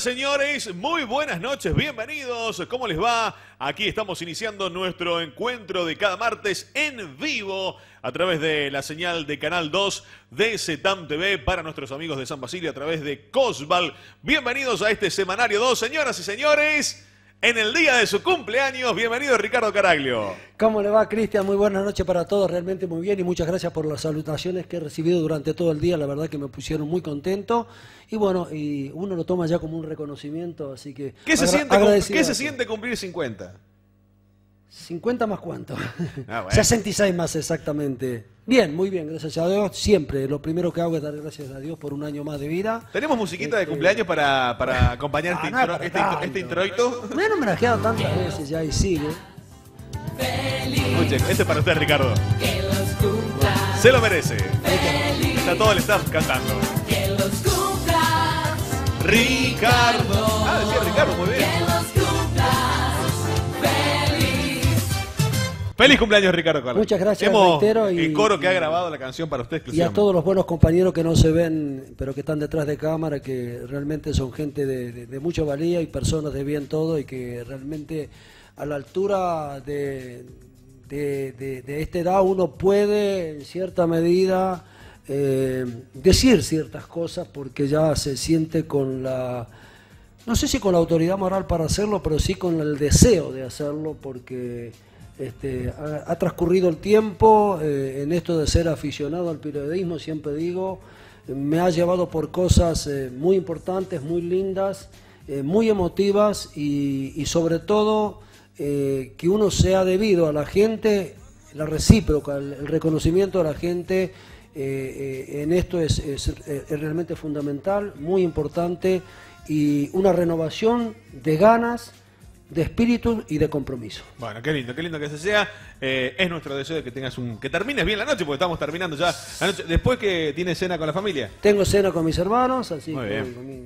señores, muy buenas noches, bienvenidos. ¿Cómo les va? Aquí estamos iniciando nuestro encuentro de cada martes en vivo a través de la señal de Canal 2 de CETAM TV para nuestros amigos de San Basilio a través de Cosval. Bienvenidos a este semanario 2, señoras y señores en el día de su cumpleaños. Bienvenido Ricardo Caraglio. ¿Cómo le va, Cristian? Muy buenas noches para todos, realmente muy bien y muchas gracias por las salutaciones que he recibido durante todo el día, la verdad que me pusieron muy contento y bueno, y uno lo toma ya como un reconocimiento, así que... ¿Qué se, siente, ¿qué se siente cumplir 50? 50 más cuánto. 66 ah, más exactamente. Bien, muy bien, gracias a Dios. Siempre lo primero que hago es dar gracias a Dios por un año más de vida. ¿Tenemos musiquita de este, cumpleaños para, para acompañar este, ah, este, este introito? Me han homenajeado tantas veces ya y sigue. Escuchen, este es para usted, Ricardo. Se lo merece. Está todo el staff cantando. Que los Ricardo. Ah, decía Ricardo, muy bien. Feliz cumpleaños, Ricardo Muchas gracias, y, el coro que ha grabado la canción para usted Y a todos los buenos compañeros que no se ven, pero que están detrás de cámara, que realmente son gente de, mucha valía y personas de bien todo y que realmente a la altura de, esta edad uno puede en cierta medida eh, decir ciertas cosas porque ya se siente con la, no sé si con la autoridad moral para hacerlo, pero sí con el deseo de hacerlo porque este, ha, transcurrido el tiempo eh, en esto de ser aficionado al periodismo, siempre digo, me ha llevado por cosas eh, muy importantes, muy lindas, eh, muy emotivas y, sobre todo que uno sea debido a la gente, la recíproca, el, reconocimiento de la gente en esto es realmente fundamental, muy importante y una renovación de ganas de espíritu y de compromiso. Bueno, qué lindo, qué lindo que eso sea. Eh, es nuestro deseo de que tengas un, que termines bien la noche, porque estamos terminando ya Después que tienes cena con la familia. Tengo cena con mis hermanos, así con,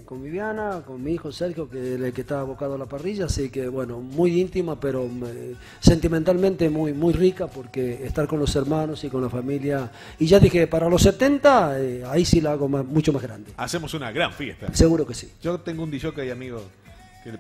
con, Viviana, con mi hijo Sergio, que el que está abocado a la parrilla, así que bueno, muy íntima, pero mm, eh, sentimentalmente muy, muy rica, porque estar con los hermanos y con la familia. Y ya dije, para los 70, eh, ahí sí la hago mucho más grande. Hacemos una gran fiesta. Seguro que sí. Yo tengo un DJ y amigo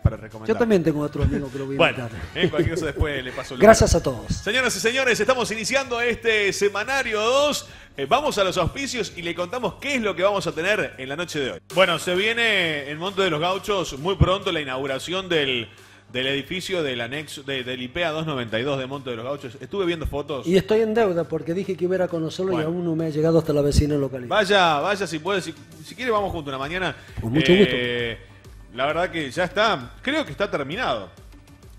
para recomendar. Yo también tengo otro amigo que lo voy a bueno, En cualquier caso, después le paso el Gracias a todos. Señoras y señores, estamos iniciando este semanario 2. Eh, vamos a los auspicios y le contamos qué es lo que vamos a tener en la noche de hoy. Bueno, se viene en Monte de los Gauchos muy pronto la inauguración del del edificio del anexo del IPEA 292 de Monte de los Gauchos. Estuve viendo fotos. Y estoy en deuda porque dije que iba a conocerlo y aún no me ha llegado hasta la vecina local. Vaya, vaya, si puede, si, quieres vamos juntos una mañana. Con mucho gusto. Eh, la verdad que ya está, creo que está terminado.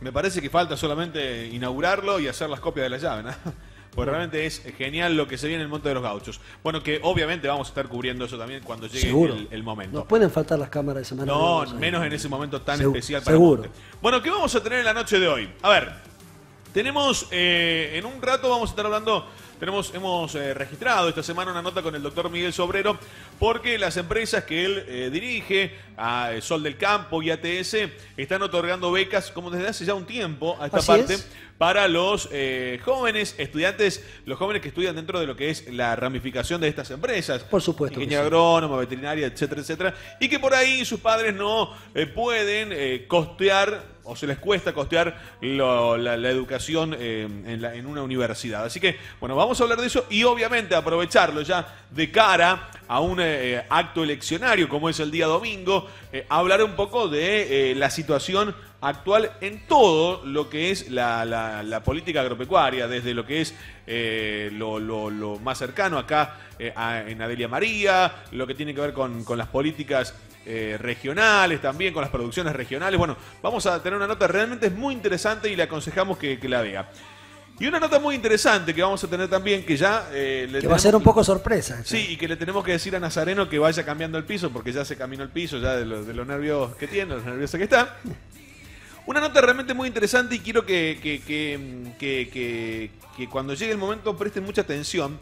Me parece que falta solamente inaugurarlo y hacer las copias de la llave, ¿no? Pues realmente es genial lo que se viene en el Monte de los Gauchos. Bueno, que obviamente vamos a estar cubriendo eso también cuando llegue el, el, momento. Nos pueden faltar las cámaras de semana. No, menos en ese momento tan especial para El monte. Bueno, ¿qué vamos a tener en la noche de hoy? A ver, tenemos, eh, en un rato vamos a estar hablando tenemos, hemos eh, registrado esta semana una nota con el doctor Miguel Sobrero, porque las empresas que él eh, dirige, eh, Sol del Campo y ATS, están otorgando becas, como desde hace ya un tiempo a esta parte, para los jóvenes estudiantes, los jóvenes que estudian dentro de lo que es la ramificación de estas empresas. Por supuesto. Ingeniería agrónoma, veterinaria, etcétera, etcétera. Y que por ahí sus padres no pueden costear o se les cuesta costear la, educación eh, en, una universidad. Así que, bueno, vamos a hablar de eso y obviamente aprovecharlo ya de cara a un eh, eh, acto eleccionario como es el día domingo, hablar un poco de la situación actual en todo lo que es la, política agropecuaria, desde lo que es lo, más cercano acá en Adelia María, lo que tiene que ver con las políticas eh, regionales, también con las producciones regionales. Bueno, vamos a tener una nota realmente es muy interesante y le aconsejamos que, la vea. Y una nota muy interesante que vamos a tener también, que ya... Eh, va a ser un poco sorpresa. Sí, y que le tenemos que decir a Nazareno que vaya cambiando el piso, porque ya se caminó el piso, ya de los nervios que tiene, los nervios que está. Una nota realmente muy interesante y quiero que, que cuando llegue el momento presten mucha atención,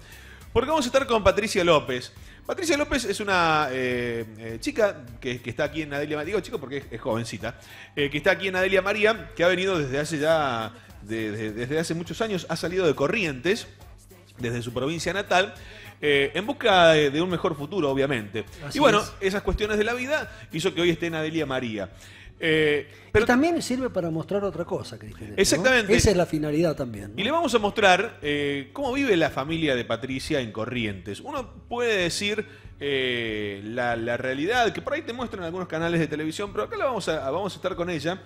porque vamos a estar con Patricia López. Patricia López es una eh, eh, chica que, está aquí en Adelia María, digo chico porque es, jovencita, eh, que está aquí en Adelia María, que ha venido desde hace ya, desde hace muchos años, ha salido de Corrientes, desde su provincia natal. en busca de, un mejor futuro, obviamente. y bueno, esas cuestiones de la vida hizo que hoy esté en Adelia María. Eh, pero también sirve para mostrar otra cosa, Cristina. Exactamente. Esa es la finalidad también. Y le vamos a mostrar eh, cómo vive la familia de Patricia en Corrientes. Uno puede decir eh, la, realidad, que por ahí te muestran algunos canales de televisión, pero acá la vamos a, vamos a estar con ella.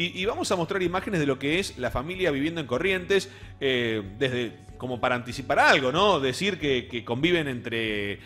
Y, vamos a mostrar imágenes de lo que es la familia viviendo en Corrientes, desde como para anticipar algo, ¿no? Decir que, conviven entre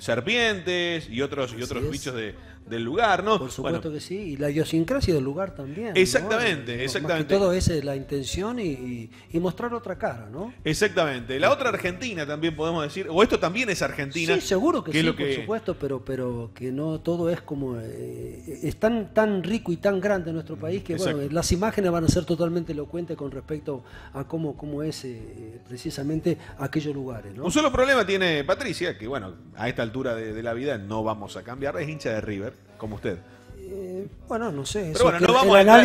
serpientes y otros, y otros bichos de del lugar, ¿no? Por supuesto que sí, y la idiosincrasia del lugar también. Exactamente, exactamente. Más todo esa es la intención y, mostrar otra cara, ¿no? Exactamente. La otra Argentina también podemos decir, o esto también es Argentina. Sí, seguro que, sí, por supuesto, pero, pero que no todo es como... Eh, es tan, tan rico y tan grande nuestro mm, país que, bueno, las imágenes van a ser totalmente elocuentes con respecto a cómo, cómo es eh, precisamente aquellos lugares, ¿no? Un solo problema tiene Patricia, que bueno, a esta altura de la vida no vamos a cambiar, es hincha de River como usted. Eh, bueno, no sé. no vamos a entrar,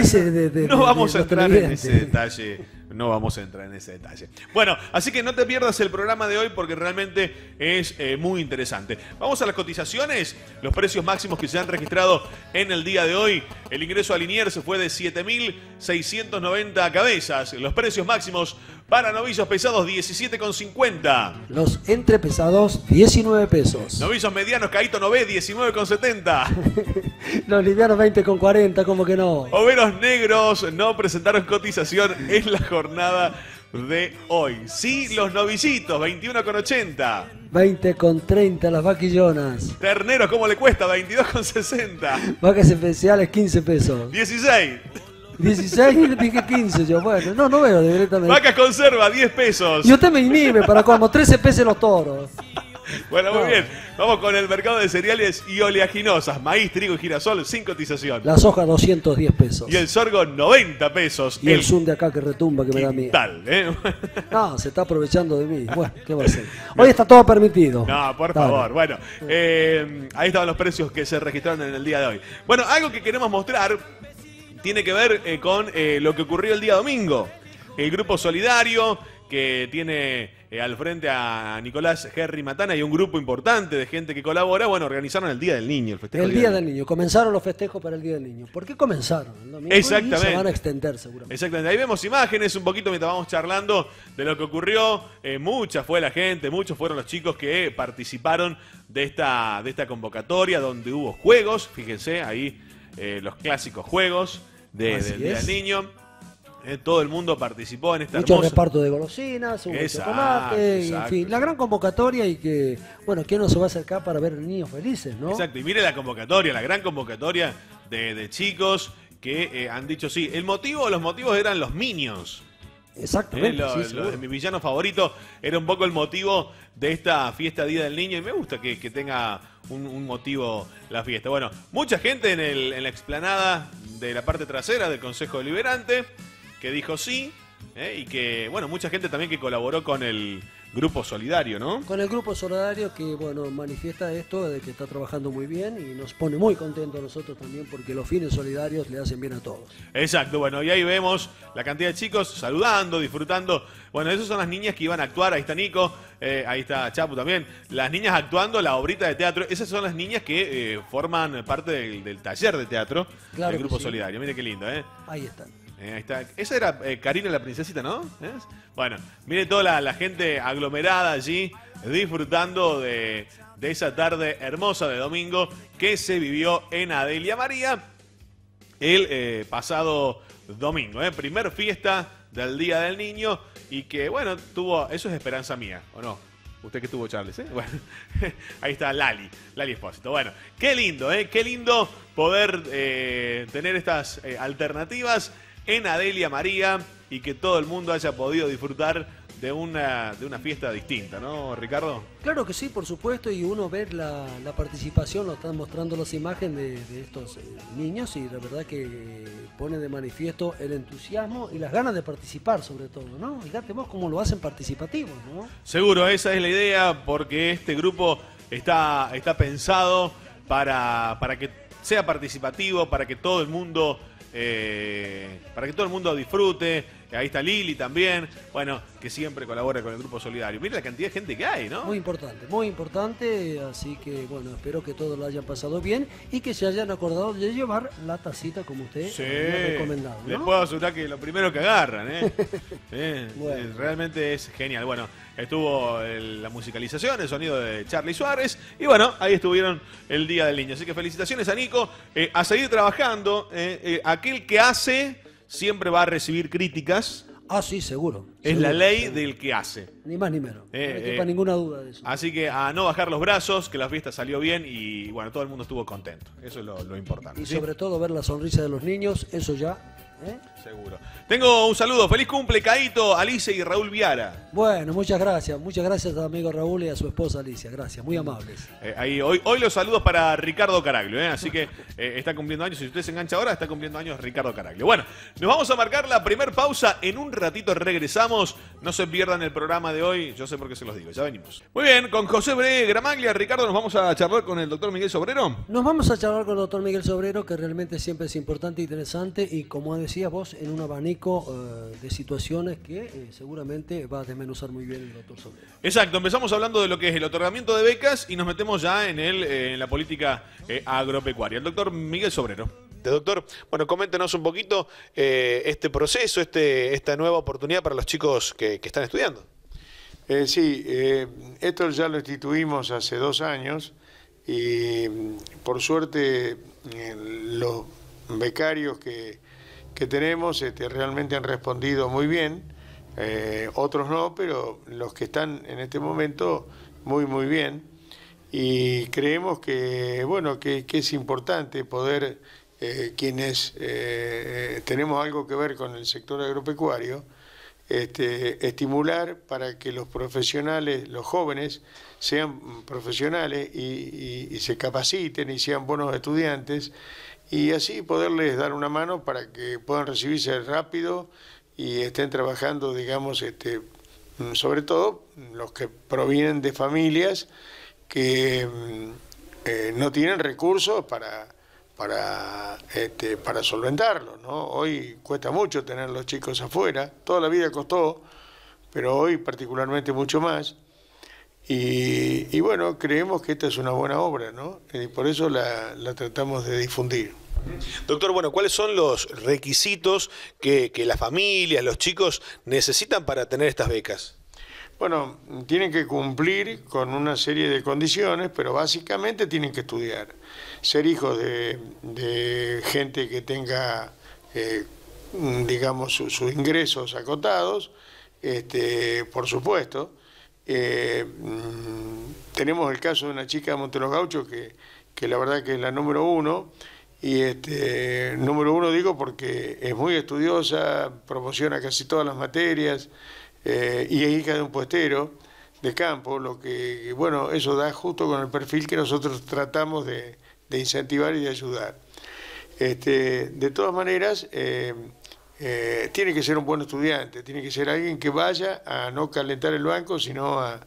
en ese detalle. No vamos a entrar en ese detalle. Bueno, así que no te pierdas el programa de hoy porque realmente es eh, muy interesante. Vamos a las cotizaciones. Los precios máximos que se han registrado en el día de hoy. El ingreso a se fue de 7.690 cabezas. Los precios máximos para novillos pesados, 17,50. Los entrepesados, 19 pesos. Novillos medianos, Caíto Nové, 19,70. Los livianos, 20,40, como que no. Overos negros no presentaron cotización en la jornada de hoy. Sí, los novillitos, 21,80. 20 con 30 las vaquillonas. Terneros, ¿cómo le cuesta? 22,60. Vacas especiales, 15 pesos. 16. 16, dije 15. Yo, bueno, no, no veo directamente. Vaca conserva, 10 pesos. Y usted me inhibe para como 13 pesos los toros. Bueno, muy bien. Vamos con el mercado de cereales y oleaginosas. Maíz, trigo y girasol sin cotización. La soja 210 pesos. Y el sorgo 90 pesos. Y el, zoom de acá que retumba que me da miedo. ¿eh? No, se está aprovechando de mí. Bueno, ¿qué va a ser... Hoy está todo permitido. No, por favor. Bueno, eh, ahí estaban los precios que se registraron en el día de hoy. Bueno, algo que queremos mostrar tiene que ver eh, con eh, lo que ocurrió el día domingo. El Grupo Solidario, que tiene eh, al frente a Nicolás Henry Matana y un grupo importante de gente que colabora, bueno, organizaron el Día del Niño, el festejo. El Día, del Niño, comenzaron los festejos para el Día del Niño. ¿Por qué comenzaron? El domingo Exactamente. se van a extender seguramente. Exactamente, ahí vemos imágenes un poquito mientras vamos charlando de lo que ocurrió. mucha fue la gente, muchos fueron los chicos que participaron de esta, de esta convocatoria donde hubo juegos, fíjense, ahí eh, los clásicos juegos de, de, niño. Eh, todo el mundo participó en esta Mucho reparto de golosinas, un chocolate, en fin, la gran convocatoria y que, bueno, ¿quién no se va a acercar para ver niños felices, no? Exacto, y mire la convocatoria, la gran convocatoria de, de chicos que eh, han dicho sí. El motivo, los motivos eran los minions. Exactamente. Eh, mi villano favorito era un poco el motivo de esta fiesta Día del Niño y me gusta que, tenga un, motivo la fiesta. Bueno, mucha gente en, en la explanada de la parte trasera del Consejo Deliberante que dijo sí, ¿eh? y que, bueno, mucha gente también que colaboró con el Grupo Solidario, ¿no? Con el Grupo Solidario que, bueno, manifiesta esto de que está trabajando muy bien y nos pone muy contentos a nosotros también porque los fines solidarios le hacen bien a todos. Exacto, bueno, y ahí vemos la cantidad de chicos saludando, disfrutando. Bueno, esas son las niñas que iban a actuar, ahí está Nico, eh, ahí está Chapu también. Las niñas actuando, la obrita de teatro, esas son las niñas que eh, forman parte del, taller de teatro del Grupo Solidario. Mire qué lindo, ¿eh? Ahí están. Eh, esa era eh, Karina la princesita, ¿no? Bueno, mire toda la, gente aglomerada allí disfrutando de, esa tarde hermosa de domingo que se vivió en Adelia María el eh, pasado domingo. Primer fiesta del Día del Niño y que, bueno, tuvo, eso es esperanza mía, ¿o no? Usted que tuvo Charles, ¿eh? ahí está Lali, Lali Espósito. Bueno, qué lindo, ¿eh? Qué lindo poder tener estas alternativas en Adelia María y que todo el mundo haya podido disfrutar de una, de una fiesta distinta, ¿no, Ricardo? Claro que sí, por supuesto, y uno ver la, participación, lo están mostrando las imágenes de, estos eh, niños y la verdad que pone de manifiesto el entusiasmo y las ganas de participar sobre todo, ¿no? Fíjate vos cómo lo hacen participativo, ¿no? Seguro, esa es la idea porque este grupo está, está pensado para, para que sea participativo, para que todo el mundo eh, para que todo el mundo disfrute, Ahí está Lili también, bueno, que siempre colabora con el Grupo Solidario. Mira la cantidad de gente que hay, ¿no? Muy importante, muy importante. Así que, bueno, espero que todos lo hayan pasado bien y que se hayan acordado de llevar la tacita como usted sí. ha recomendado. Les puedo asegurar que lo primero que agarran, ¿eh? eh, eh realmente es genial. Bueno, estuvo la musicalización, el sonido de Charlie Suárez y bueno, ahí estuvieron el Día del Niño. Así que felicitaciones a Nico, eh, a seguir trabajando. aquel que hace siempre va a recibir críticas. Ah, sí, seguro. Es la ley del que hace. Ni más ni menos. Eh, no eh, ninguna duda de eso. Así que a no bajar los brazos, que la fiesta salió bien y bueno, todo el mundo estuvo contento. Eso es lo, importante. Y sobre todo ver la sonrisa de los niños, eso ya. ¿eh? Seguro. Tengo un saludo. Feliz cumple, Caito, Alicia y Raúl Viara. Bueno, muchas gracias. Muchas gracias amigo Raúl y a su esposa Alicia. Gracias, muy amables. Eh, ahí, hoy, hoy los saludos para Ricardo Caraglio. ¿eh? Así que eh, está cumpliendo años. Si usted se engancha ahora, está cumpliendo años Ricardo Caraglio. Bueno, nos vamos a marcar la primer pausa. En un ratito regresamos. No se pierdan el programa de hoy. Yo sé por qué se los digo. Ya venimos. Muy bien, con José Gramaglia. Ricardo, ¿nos vamos a charlar con el doctor Miguel Sobrero? Nos vamos a charlar con el doctor Miguel Sobrero, que realmente siempre es importante e interesante. Y como decías vos, en un abanico eh, de situaciones que eh, seguramente va a desmenuzar muy bien el doctor Sobrero. Exacto, empezamos hablando de lo que es el otorgamiento de becas y nos metemos ya en, el, eh, en la política agropecuaria. El doctor Miguel Sobrero. Doctor, bueno, coméntenos un poquito este proceso, este, esta nueva oportunidad para los chicos que están estudiando. sí, esto ya lo instituimos hace dos años y mm, por suerte los becarios que, que tenemos este, realmente han respondido muy bien, eh, otros no, pero los que están en este momento muy, muy bien. Y creemos que, bueno, que, es importante poder, eh, quienes eh, tenemos algo que ver con el sector agropecuario, este, estimular para que los profesionales, los jóvenes, sean profesionales y, se capaciten y sean buenos estudiantes y así poderles dar una mano para que puedan recibirse rápido y estén trabajando, digamos, este, mm, sobre todo los que provienen de familias que mm, eh, no tienen recursos para, para, este, para solventarlo. ¿no? Hoy cuesta mucho tener los chicos afuera, toda la vida costó, pero hoy particularmente mucho más. Y, bueno, creemos que esta es una buena obra, ¿no? Y por eso la, tratamos de difundir. Doctor, bueno, ¿cuáles son los requisitos que, que las familias, los chicos necesitan para tener estas becas? Bueno, tienen que cumplir con una serie de condiciones, pero básicamente tienen que estudiar. Ser hijos de, gente que tenga, eh, digamos, sus ingresos acotados, este, por supuesto. Eh, mm, tenemos el caso de una chica de Monte Gaucho que, que la verdad que es la número uno. Y este, número uno digo porque es muy estudiosa, promociona casi todas las materias eh, y es hija de un puestero de campo, lo que, bueno, eso da justo con el perfil que nosotros tratamos de, incentivar y de ayudar. Este, de todas maneras, eh, eh, tiene que ser un buen estudiante, tiene que ser alguien que vaya a no calentar el banco, sino a,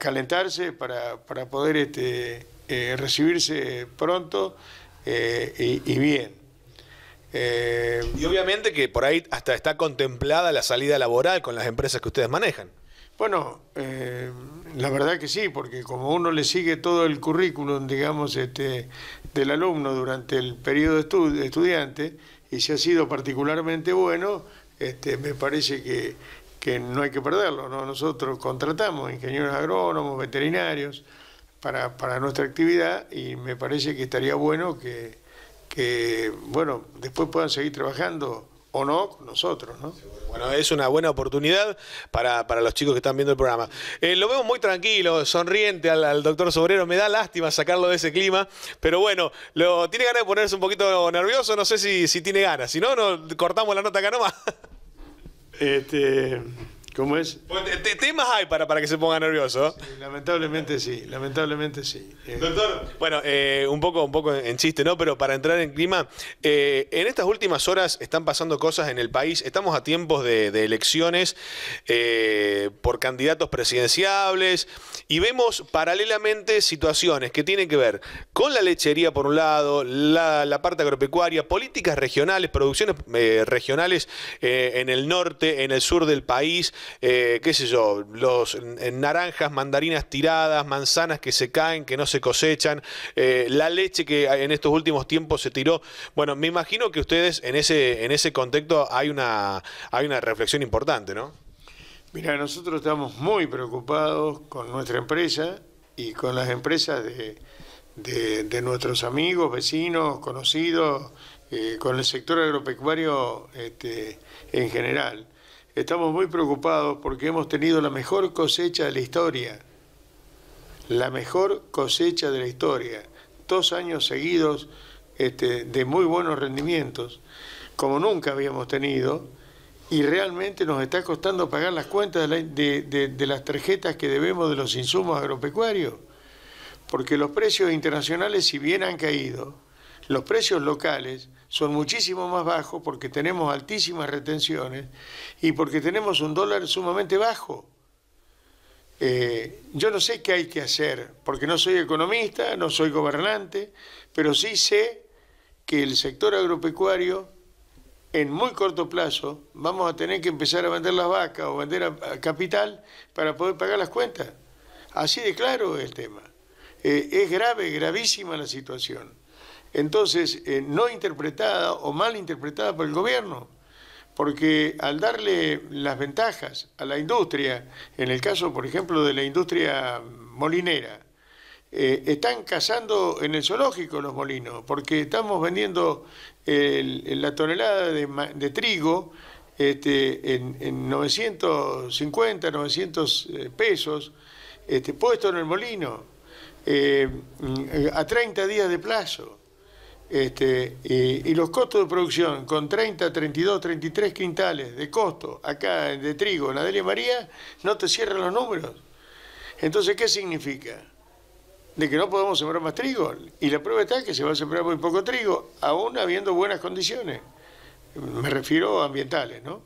calentarse para, poder este, eh, recibirse pronto eh, y, bien. y obviamente que por ahí hasta está contemplada la salida laboral con las empresas que ustedes manejan. Bueno, la verdad que sí, porque como uno le sigue todo el currículum, digamos, este, del alumno durante el periodo de estudiante, y si ha sido particularmente bueno, este, me parece que, no hay que perderlo. ¿no? Nosotros contratamos ingenieros agrónomos, veterinarios para, para nuestra actividad y me parece que estaría bueno que, que bueno, después puedan seguir trabajando o no nosotros, ¿no? Bueno, es una buena oportunidad para, los chicos que están viendo el programa. Eh, lo vemos muy tranquilo, sonriente al, doctor Sobrero. Me da lástima sacarlo de ese clima, pero bueno, lo, tiene ganas de ponerse un poquito nervioso. No sé si, si tiene ganas. Si no, no cortamos la nota acá nomás. Este, ¿Cómo es? Pues, Temas hay para, para que se ponga nervioso. lamentablemente sí, lamentablemente sí. Eh, Doctor, bueno, eh, un, poco, un poco en chiste, ¿no? Pero para entrar en clima, eh, en estas últimas horas están pasando cosas en el país. Estamos a tiempos de, elecciones por candidatos presidenciables y vemos paralelamente situaciones que tienen que ver con la lechería, por un lado, la parte agropecuaria, políticas regionales, producciones regionales en el norte, en el sur del país eh, qué sé yo, los naranjas, mandarinas tiradas, manzanas que se caen, que no se cosechan, eh, la leche que en estos últimos tiempos se tiró. Bueno, me imagino que ustedes en ese, en ese contexto hay una, hay una reflexión importante, ¿no? Mira, nosotros estamos muy preocupados con nuestra empresa y con las empresas de, de, nuestros amigos, vecinos, conocidos, eh, con el sector agropecuario este, en general estamos muy preocupados porque hemos tenido la mejor cosecha de la historia. La mejor cosecha de la historia. Dos años seguidos este, de muy buenos rendimientos, como nunca habíamos tenido, y realmente nos está costando pagar las cuentas de las tarjetas que debemos de los insumos agropecuarios. Porque los precios internacionales, si bien han caído, los precios locales son muchísimo más bajos porque tenemos altísimas retenciones y porque tenemos un dólar sumamente bajo. Eh, yo no sé qué hay que hacer, porque no soy economista, no soy gobernante, pero sí sé que el sector agropecuario en muy corto plazo vamos a tener que empezar a vender las vacas o vender capital para poder pagar las cuentas. Así de claro el tema. Eh, es grave, gravísima la situación entonces eh, no interpretada o mal interpretada por el gobierno, porque al darle las ventajas a la industria, en el caso, por ejemplo, de la industria molinera, eh, están cazando en el zoológico los molinos, porque estamos vendiendo la tonelada de, trigo este, en, 950, 900 eh, pesos, este, puesto en el molino, a 30 días de plazo. Este, y, los costos de producción con 30, 32, 33 quintales de costo acá de trigo en Adelia María, no te cierran los números. Entonces, ¿qué significa? De que no podemos sembrar más trigo. Y la prueba está que se va a sembrar muy poco trigo, aún habiendo buenas condiciones. Me refiero a ambientales, ¿no?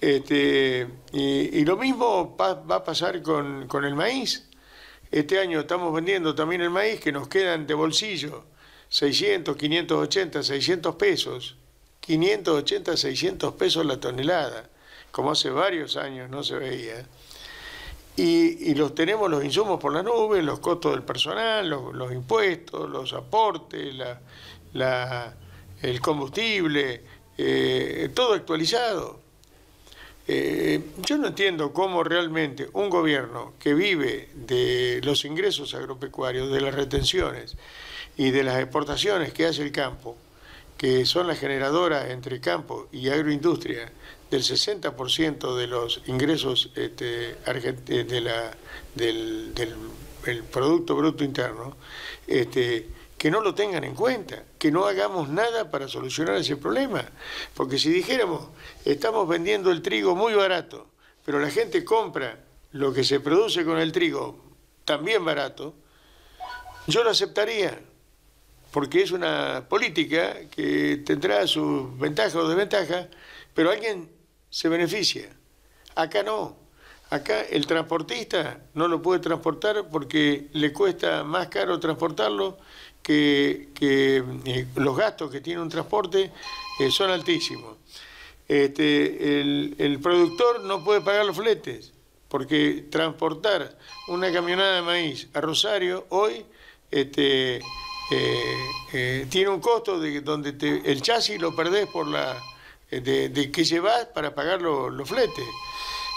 Este, y, lo mismo va, a pasar con, con el maíz. Este año estamos vendiendo también el maíz que nos quedan de bolsillo 600, 580, 600 pesos. 580, 600 pesos la tonelada, como hace varios años no se veía. Y, los tenemos los insumos por la nube, los costos del personal, los, impuestos, los aportes, el combustible, eh, todo actualizado. Eh, yo no entiendo cómo realmente un gobierno que vive de los ingresos agropecuarios, de las retenciones, y de las exportaciones que hace el campo, que son las generadoras entre campo y agroindustria del 60% de los ingresos este, eh, de la, del, Producto Bruto Interno, este, que no lo tengan en cuenta, que no hagamos nada para solucionar ese problema. Porque si dijéramos, estamos vendiendo el trigo muy barato, pero la gente compra lo que se produce con el trigo también barato, yo lo aceptaría, porque es una política que tendrá sus ventajas o desventajas, pero alguien se beneficia. Acá no. Acá el transportista no lo puede transportar porque le cuesta más caro transportarlo que, eh, los gastos que tiene un transporte eh, son altísimos. Este, el, productor no puede pagar los fletes porque transportar una camionada de maíz a Rosario hoy este, eh, eh, tiene un costo de donde el chasis lo perdés por la eh, de, de que llevas para pagar los fletes.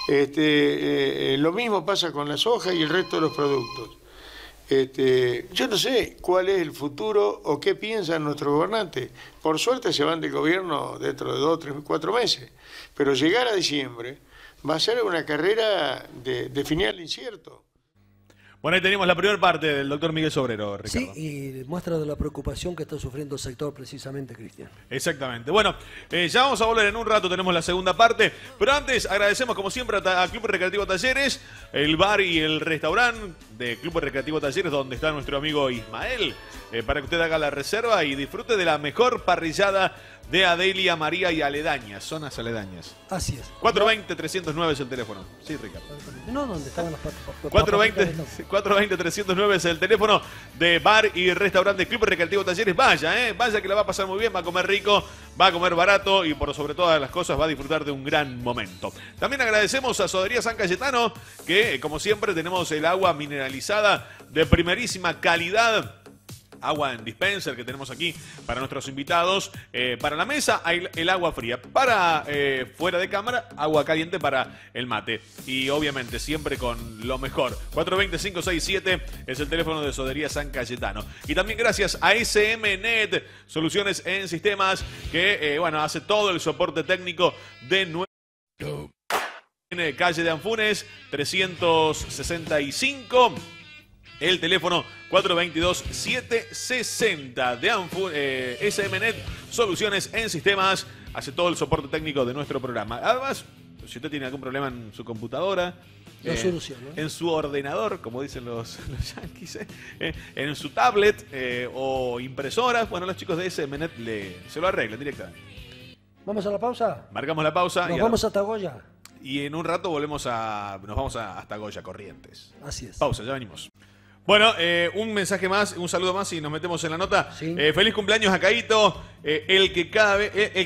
Este, lo mismo pasa con la soja y el resto de los productos. Este, yo no sé cuál es el futuro o qué piensan nuestros gobernantes. Por suerte se van de gobierno dentro de dos, tres, cuatro meses. Pero llegar a diciembre va a ser una carrera de final incierto. Bueno, ahí tenemos la primera parte del doctor Miguel Sobrero, Ricardo. Sí, y muestra de la preocupación que está sufriendo el sector precisamente, Cristian. Exactamente. Bueno, eh, ya vamos a volver en un rato, tenemos la segunda parte. Pero antes, agradecemos como siempre a Club Recreativo Talleres, el bar y el restaurante de Club Recreativo Talleres, donde está nuestro amigo Ismael. Eh, para que usted haga la reserva y disfrute de la mejor parrillada de Adelia María y aledañas, zonas aledañas. Así es. 420-309 es el teléfono. Sí, Ricardo. No, donde estaban los 420-309 es el teléfono de bar y restaurante Club Recreativo Talleres. Vaya, eh, vaya que la va a pasar muy bien, va a comer rico, va a comer barato y por sobre todas las cosas va a disfrutar de un gran momento. También agradecemos a Sodería San Cayetano, que eh, como siempre tenemos el agua mineralizada de primerísima calidad agua en dispenser que tenemos aquí para nuestros invitados. Eh, para la mesa hay el agua fría. Para eh, fuera de cámara, agua caliente para el mate. Y obviamente siempre con lo mejor. 420-567 es el teléfono de Sodería San Cayetano. Y también gracias a SMNet, soluciones en sistemas, que eh, bueno, hace todo el soporte técnico de nuestro... Calle de Anfunes, 365 el teléfono 422-760 de Anfu, eh, SMNet Soluciones en Sistemas. Hace todo el soporte técnico de nuestro programa. Además, si usted tiene algún problema en su computadora, eh, ¿eh? en su ordenador, como dicen los, yanquis, en su tablet o impresoras, bueno, los chicos de SMNet le, se lo arreglan directamente. ¿Vamos a la pausa? Marcamos la pausa. Nos y vamos a Tagoya. Y en un rato volvemos a. Nos vamos a, hasta Goya Corrientes. Así es. Pausa, ya venimos. Bueno, eh, un mensaje más, un saludo más y nos metemos en la nota. Eh, feliz cumpleaños a Caíto, eh, el, que cada vez, el,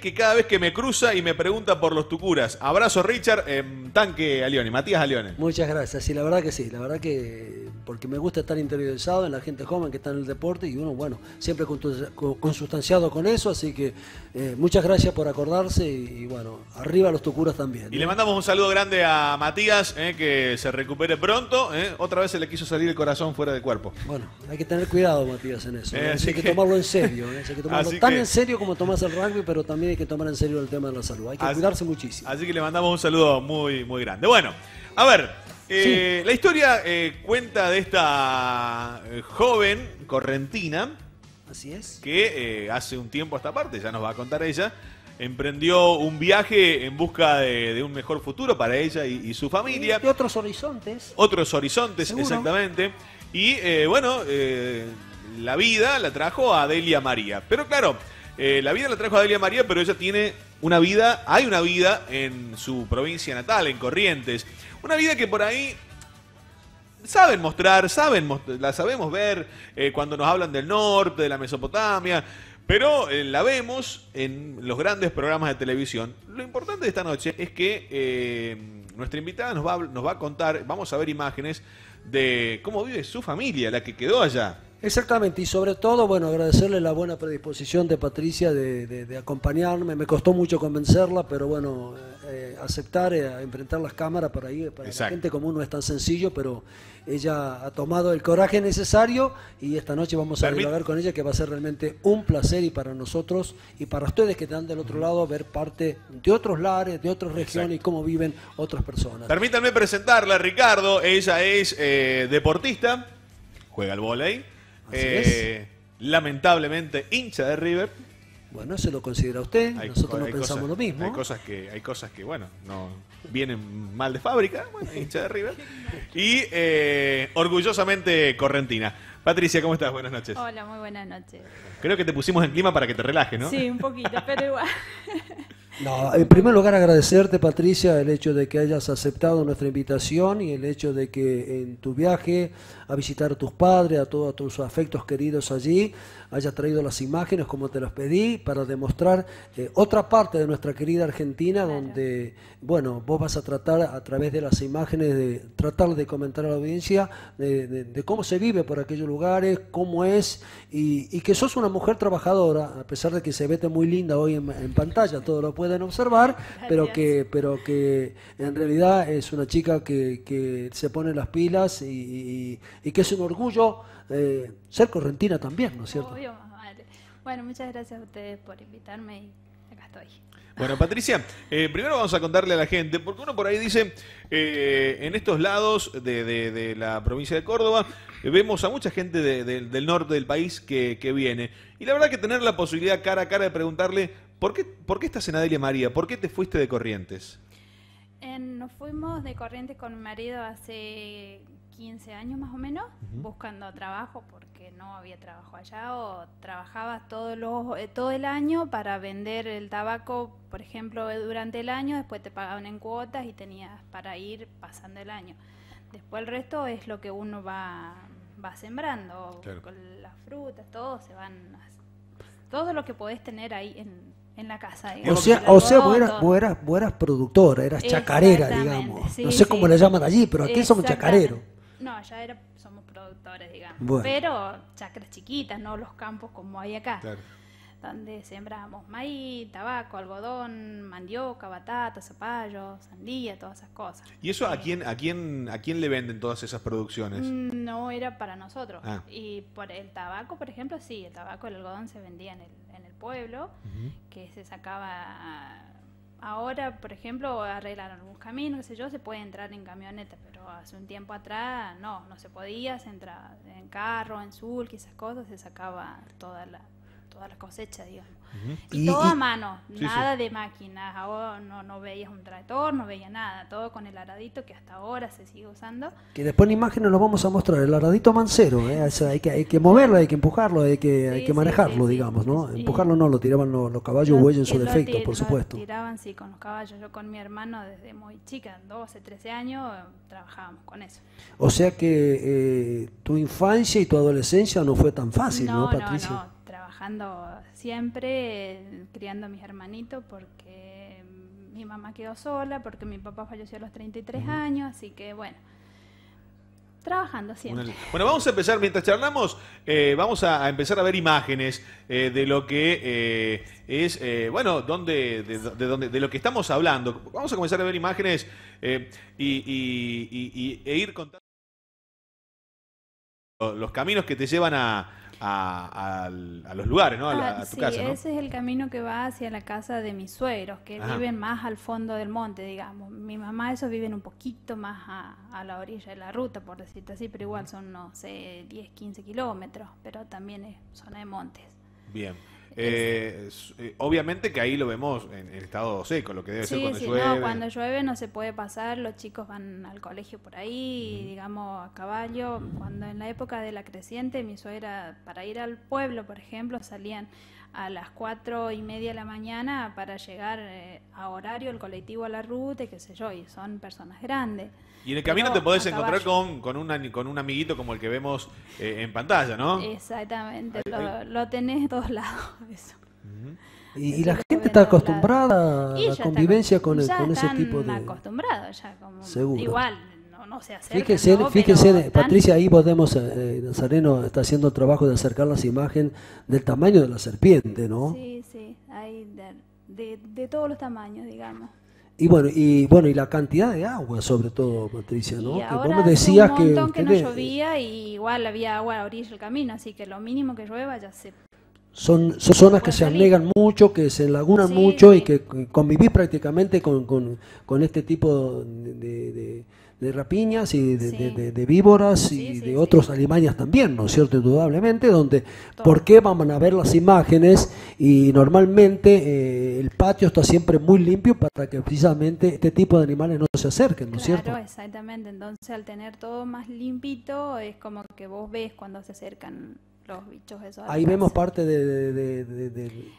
que, cada vez que me cruza y me pregunta por los tucuras. Abrazo Richard, tanque Alione, Matías Leone. Muchas gracias, sí, la verdad que sí, la verdad que porque me gusta estar interiorizado en la gente joven que está en el deporte y uno, bueno, siempre consustanciado con eso, así que eh, muchas gracias por acordarse y, bueno, arriba los tucuras también. Y le mandamos un saludo grande a Matías, eh, que se recupere pronto, eh, otra vez se le quiso salir el corazón fuera de cuerpo. Bueno, hay que tener cuidado Matías en eso, hay que, tomarlo en serio, hay que tomarlo tan en serio como tomás el rugby, pero también hay que tomar en serio el tema de la salud, hay que cuidarse muchísimo. Así que le mandamos un saludo muy, muy grande. Bueno, a ver. Eh, la historia eh, cuenta de esta eh, joven correntina. Así es. Que hace un tiempo a esta parte, ya nos va a contar ella, emprendió un viaje en busca de, un mejor futuro para ella y, su familia. Y otros horizontes. Otros horizontes, exactamente. Y bueno, la vida la trajo a Delia María. Pero claro, la vida la trajo a Delia María, pero ella tiene una vida, hay una vida en su provincia natal, en Corrientes. Una vida que por ahí saben mostrar, saben la sabemos ver eh, cuando nos hablan del norte, de la Mesopotamia, pero eh, la vemos en los grandes programas de televisión. Lo importante de esta noche es que eh, nuestra invitada nos va, nos va a contar, vamos a ver imágenes de cómo vive su familia, la que quedó allá. Exactamente, y sobre todo, bueno, agradecerle la buena predisposición de Patricia de, acompañarme. Me costó mucho convencerla, pero bueno, eh, aceptar, eh, enfrentar las cámaras para ir, para la gente común no es tan sencillo, pero ella ha tomado el coraje necesario y esta noche vamos a dialogar con ella, que va a ser realmente un placer y para nosotros y para ustedes que están del otro lado, ver parte de otros lares, de otras regiones y cómo viven otras personas. Permítanme presentarla, Ricardo. Ella es eh, deportista, juega al volei eh, lamentablemente, hincha de River. Bueno, eso lo considera usted, nosotros no pensamos lo mismo. Hay cosas que, hay cosas que bueno, no vienen mal de fábrica, bueno, hincha de River. Y eh, orgullosamente correntina. Patricia, ¿cómo estás? Buenas noches. Hola, muy buenas noches. Creo que te pusimos en clima para que te relajes, ¿no? Sí, un poquito, pero igual. en primer lugar agradecerte Patricia el hecho de que hayas aceptado nuestra invitación y el hecho de que en tu viaje a visitar a tus padres, a todos tus afectos queridos allí, haya traído las imágenes como te las pedí para demostrar eh, otra parte de nuestra querida Argentina donde, bueno, vos vas a tratar a través de las imágenes de tratar de comentar a la audiencia de, cómo se vive por aquellos lugares, cómo es y, que sos una mujer trabajadora, a pesar de que se vete muy linda hoy en, pantalla, todos lo pueden observar, pero que, pero que en realidad es una chica que, que se pone las pilas y que es un orgullo eh, ser correntina también, ¿no es cierto? Bueno, muchas gracias a ustedes por invitarme y acá estoy. Bueno, Patricia, eh, primero vamos a contarle a la gente, porque uno por ahí dice, eh, en estos lados de, la provincia de Córdoba, vemos a mucha gente del norte del país que, viene. Y la verdad que tener la posibilidad cara a cara de preguntarle, ¿por qué, por qué estás en Adelia María? ¿Por qué te fuiste de Corrientes? nos fuimos de Corrientes con mi marido hace 15 años más o menos buscando trabajo porque no había trabajo allá o trabajabas todo, eh, todo el año para vender el tabaco, por ejemplo, eh, durante el año, después te pagaban en cuotas y tenías para ir pasando el año. Después el resto es lo que uno va, va sembrando, con las frutas, todo se van, todo lo que podés tener ahí en, en la casa. o sea, o sea vos, eras, vos, eras, productora, eras chacarera, digamos. no sé cómo le llaman allí, pero aquí somos chacareros. No, ya era, somos productores, digamos. Pero chacras chiquitas, no los campos como hay acá. Donde sembramos maíz, tabaco, algodón, mandioca, batata, zapallo, sandía, todas esas cosas. ¿Y eso a eh, quién, a quién, a quién le venden todas esas producciones? No era para nosotros. Ah. Y por el tabaco, por ejemplo, sí, el tabaco, el algodón se vendía en el, en el pueblo, que se sacaba ahora, por ejemplo, arreglaron algunos camino, qué sé yo, se puede entrar en camioneta, pero hace un tiempo atrás no, no se podía, se entra en carro, en sur, esas cosas, se sacaba toda la toda la cosecha, digamos. y, todo a mano, nada de máquinas. Ahora no, no veías un tractor, no veías nada, todo con el aradito que hasta ahora se sigue usando. Que después en imágenes lo vamos a mostrar, el aradito mancero, ¿eh? hay, que, hay que moverlo, hay que empujarlo, hay que, hay que manejarlo, digamos, ¿no? Empujarlo no, lo tiraban los, caballos huella en su defecto, por supuesto. Lo tiraban, sí, con los caballos. Yo con mi hermano desde muy chica, 12, 13 años, trabajábamos con eso. O sea que eh, tu infancia y tu adolescencia no fue tan fácil, ¿no, ¿no Patricia? No, no trabajando siempre, eh, criando a mis hermanitos, porque mi mamá quedó sola, porque mi papá falleció a los 33 años, así que bueno. Trabajando siempre. Bueno, vamos a empezar, mientras charlamos, eh, vamos a, empezar a ver imágenes eh, de lo que es, bueno, donde, de, de lo que estamos hablando. Vamos a comenzar a ver imágenes y, e ir contando los caminos que te llevan a, a, los lugares, ¿no? Ah, sí, ese es el camino que va hacia la casa de mis suegros, que viven más al fondo del monte, digamos. Mi mamá, esos viven un poquito más a, la orilla de la ruta, por decirte así, pero igual son, no sé, 10, 15 kilómetros, pero también es zona de montes. Bien. Eh, eh, obviamente que ahí lo vemos en, estado seco, lo que debe ser cuando llueve. No, cuando llueve no se puede pasar, los chicos van al colegio por ahí, digamos a caballo. Cuando en la época de la creciente, mi suegra, para ir al pueblo, por ejemplo, salían a las cuatro y media de la mañana para llegar eh, a horario el colectivo a la ruta, y qué sé yo, y son personas grandes. Y en el camino te podés encontrar con, con, con un amiguito como el que vemos eh, en pantalla, ¿no? Exactamente, lo, tenés de todos lados, Y, la gente está acostumbrada a la convivencia con, ese tipo de... acostumbrados ya, como... Seguro. Igual, no, se acerca, Fíjense, Patricia, ahí podemos Nazareno está haciendo el trabajo de acercar las imágenes del tamaño de la serpiente, ¿no? Sí, sí, de, todos los tamaños, digamos. Y bueno, y bueno, y la cantidad de agua sobre todo, Patricia, ¿no? Y que ahora un montón que, no llovía y igual había agua a orilla del camino, así que lo mínimo que llueva ya se son, zonas que se anegan mucho, que se lagunan mucho y que convivís prácticamente con, con, este tipo de, de rapiñas y de, víboras y de otros alimañas también, ¿no es cierto? Indudablemente, donde, ¿por qué van a ver las imágenes? Y normalmente eh, el patio está siempre muy limpio para que precisamente este tipo de animales no se acerquen, ¿no es claro, cierto? exactamente. Entonces, al tener todo más limpito, es como que vos ves cuando se acercan los bichos Ahí vemos parte de...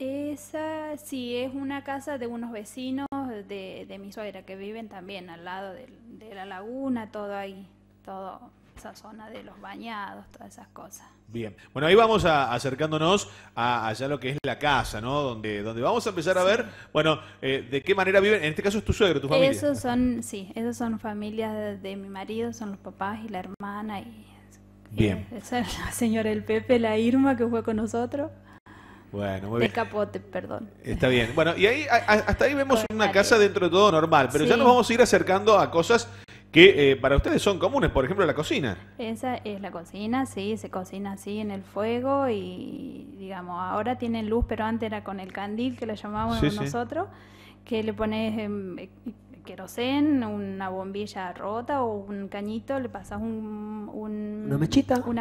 Esa sí es una casa de unos vecinos de, mi suegra que viven también al lado de, la laguna, todo ahí, todo esa zona de los bañados, todas esas cosas. Bien, bueno, ahí vamos a, acercándonos a, allá lo que es la casa, ¿no? Donde, donde vamos a empezar a ver, bueno, eh, de qué manera viven, en este caso es tu suegro, tu familia. Esos son, sí, esas son familias de, mi marido, son los papás y la hermana y... Bien. Eh, esa es la señora El Pepe, la Irma, que fue con nosotros. Bueno, capote, perdón. Está bien. Bueno, y ahí, hasta ahí vemos una casa dentro de todo normal, pero ya nos vamos a ir acercando a cosas que eh, para ustedes son comunes, por ejemplo la cocina. Esa es la cocina, sí, se cocina así en el fuego y digamos, ahora tiene luz, pero antes era con el candil que lo llamábamos nosotros, que le pones querosen em, eh, querosén, una bombilla rota o un cañito, le pasas un, Una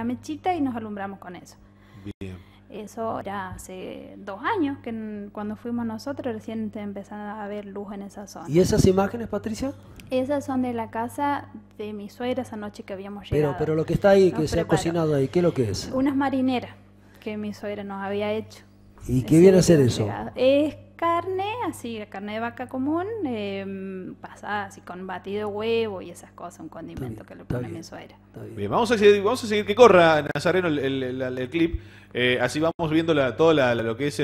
mechita y nos alumbramos con eso eso ya hace dos años, que cuando fuimos nosotros recién empezaba a haber luz en esa zona. ¿Y esas imágenes, Patricia? Esas son de la casa de mi suegra esa noche que habíamos llegado. Pero, pero lo que está ahí, que se ha cocinado ahí, ¿qué es lo que es? Unas marineras que mi suegra nos había hecho. ¿Y qué viene a ser eso? Es carne, así, la carne de vaca común, eh, em, pasada así con batido huevo y esas cosas, un condimento que le pone mi suegra. Bien, vamos a, seguir, vamos a seguir que corra, Nazareno, el, clip. Eh, así vamos viendo la, todo lo que es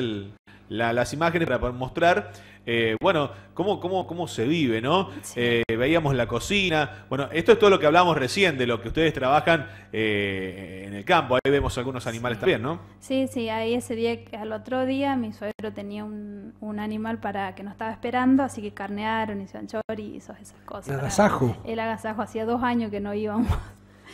las imágenes para, mostrar. Eh, bueno, cómo, cómo, cómo se vive, ¿no? Eh, veíamos la cocina. Bueno, esto es todo lo que hablamos recién de lo que ustedes trabajan en el campo. Ahí vemos algunos animales también, ¿no? Sí, sí, ahí ese día, al otro día, mi suegro tenía un, un animal para que no estaba esperando, así que carnearon, y y hizo esas cosas. El agasajo. El agasajo, hacía dos años que no íbamos.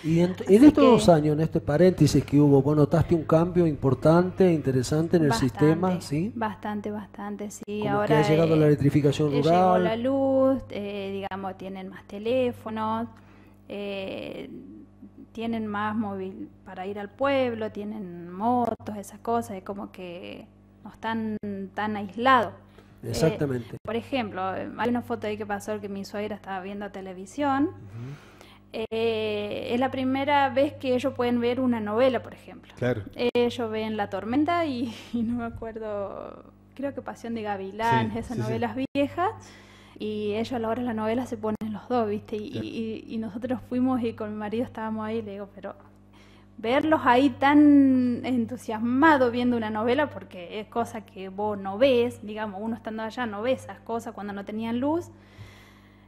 Y en, estos dos años, en este paréntesis que hubo, ¿vos notaste un cambio importante, interesante en el sistema? ¿sí? Bastante, bastante, sí. Ahora que ha llegado la eh, electrificación rural. Llegó la luz, eh, digamos, tienen más teléfonos, eh, tienen más móvil para ir al pueblo, tienen motos, esas cosas, es como que no están tan aislados. Eh, Exactamente. por ejemplo, eh, hay una foto ahí que pasó que mi suegra estaba viendo televisión. Eh, es la primera vez que ellos pueden ver una novela, por ejemplo. Claro. Ellos ven La Tormenta y, no me acuerdo, creo que Pasión de Gavilán, esas novelas viejas. Y ellos a la hora de la novela se ponen los dos, ¿viste? Y, y nosotros fuimos y con mi marido estábamos ahí y le digo, pero verlos ahí tan entusiasmados viendo una novela, porque es cosa que vos no ves, digamos, uno estando allá no ve esas cosas cuando no tenían luz.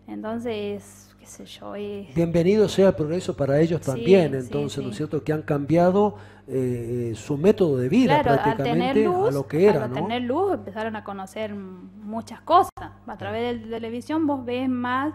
Entonces, qué sé yo. Es... Bienvenido sea el progreso para ellos también, entonces, ¿no es cierto? Que han cambiado eh, eh, su método de vida prácticamente a lo que era, al tener luz empezaron a conocer muchas cosas. A través de la televisión vos ves más,